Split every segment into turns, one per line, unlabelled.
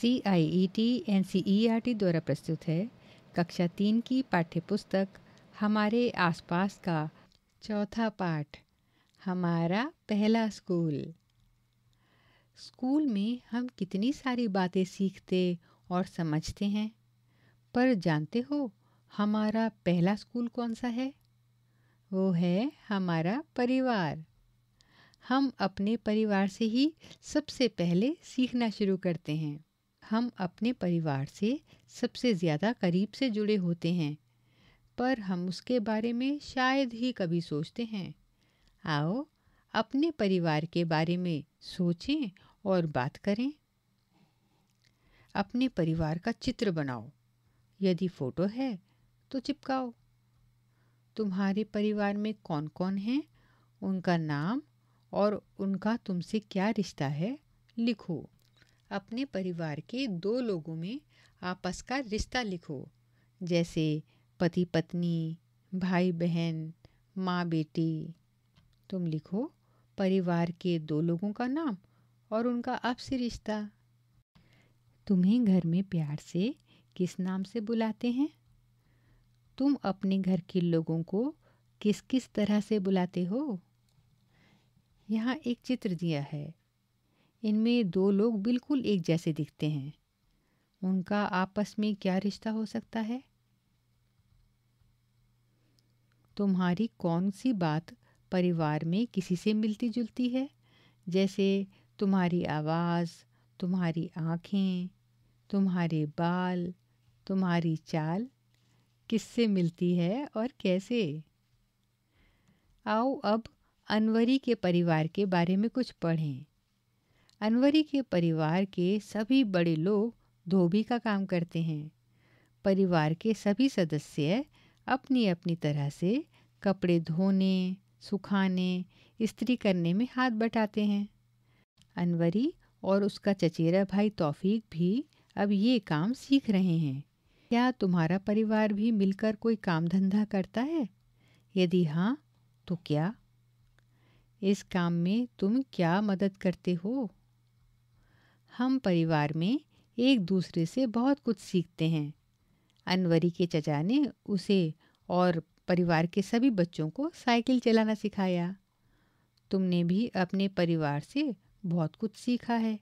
C I E T N C E R T द्वारा प्रस्तुत है कक्षा तीन की पाठ्य पुस्तक हमारे आसपास का चौथा पाठ हमारा पहला स्कूल स्कूल में हम कितनी सारी बातें सीखते और समझते हैं पर जानते हो हमारा पहला स्कूल कौन सा है वो है हमारा परिवार हम अपने परिवार से ही सबसे पहले सीखना शुरू करते हैं हम अपने परिवार से सबसे ज़्यादा करीब से जुड़े होते हैं पर हम उसके बारे में शायद ही कभी सोचते हैं आओ अपने परिवार के बारे में सोचें और बात करें अपने परिवार का चित्र बनाओ यदि फोटो है तो चिपकाओ तुम्हारे परिवार में कौन कौन हैं उनका नाम और उनका तुमसे क्या रिश्ता है लिखो अपने परिवार के दो लोगों में आपस का रिश्ता लिखो जैसे पति पत्नी भाई बहन माँ बेटी तुम लिखो परिवार के दो लोगों का नाम और उनका आपसी रिश्ता तुम्हें घर में प्यार से किस नाम से बुलाते हैं तुम अपने घर के लोगों को किस किस तरह से बुलाते हो यहाँ एक चित्र दिया है इनमें दो लोग बिल्कुल एक जैसे दिखते हैं उनका आपस में क्या रिश्ता हो सकता है तुम्हारी कौन सी बात परिवार में किसी से मिलती जुलती है जैसे तुम्हारी आवाज़ तुम्हारी आँखें तुम्हारे बाल तुम्हारी चाल किससे मिलती है और कैसे आओ अब अनवरी के परिवार के बारे में कुछ पढ़ें अनवरी के परिवार के सभी बड़े लोग धोबी का काम करते हैं परिवार के सभी सदस्य अपनी अपनी तरह से कपड़े धोने सुखाने इस्त्री करने में हाथ बटाते हैं अनवरी और उसका चचेरा भाई तौफीक भी अब ये काम सीख रहे हैं क्या तुम्हारा परिवार भी मिलकर कोई काम धंधा करता है यदि हाँ तो क्या इस काम में तुम क्या मदद करते हो हम परिवार में एक दूसरे से बहुत कुछ सीखते हैं अनवरी के चचा ने उसे और परिवार के सभी बच्चों को साइकिल चलाना सिखाया तुमने भी अपने परिवार से बहुत कुछ सीखा है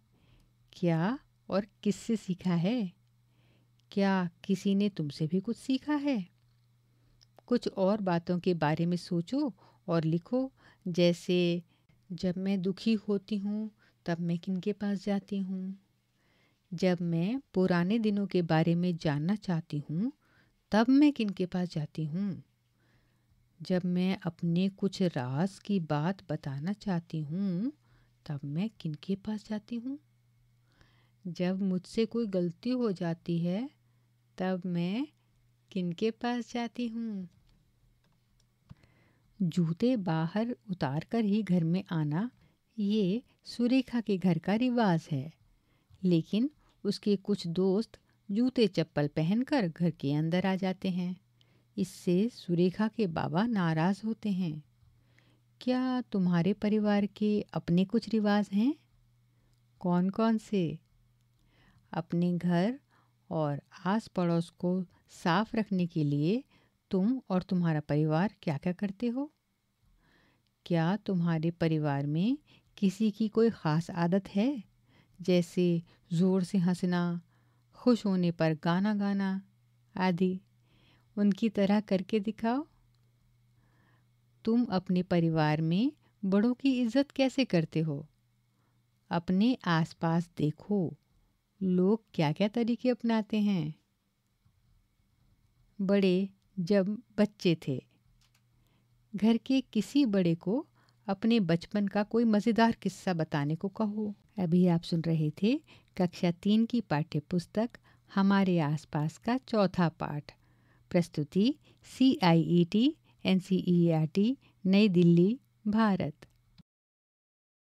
क्या और किससे सीखा है क्या किसी ने तुमसे भी कुछ सीखा है कुछ और बातों के बारे में सोचो और लिखो जैसे जब मैं दुखी होती हूँ तब मैं किन के पास जाती हूँ जब मैं पुराने दिनों के बारे में जानना चाहती हूँ तब मैं किन के पास जाती हूँ जब मैं अपने कुछ राज की बात बताना चाहती हूँ तब मैं किन के पास जाती हूँ जब मुझसे कोई गलती हो जाती है तब मैं किन के पास जाती हूँ जूते बाहर उतार कर ही घर में आना ये सुरेखा के घर का रिवाज है लेकिन उसके कुछ दोस्त जूते चप्पल पहनकर घर के अंदर आ जाते हैं इससे सुरेखा के बाबा नाराज़ होते हैं क्या तुम्हारे परिवार के अपने कुछ रिवाज हैं कौन कौन से अपने घर और आस पड़ोस को साफ रखने के लिए तुम और तुम्हारा परिवार क्या क्या करते हो क्या तुम्हारे परिवार में किसी की कोई ख़ास आदत है जैसे ज़ोर से हंसना खुश होने पर गाना गाना आदि उनकी तरह करके दिखाओ तुम अपने परिवार में बड़ों की इज्जत कैसे करते हो अपने आसपास देखो लोग क्या क्या तरीके अपनाते हैं बड़े जब बच्चे थे घर के किसी बड़े को अपने बचपन का कोई मज़ेदार किस्सा बताने को कहो अभी आप सुन रहे थे कक्षा तीन की पाठ्य पुस्तक हमारे आसपास का चौथा पाठ प्रस्तुति C I E T N C E R T नई दिल्ली भारत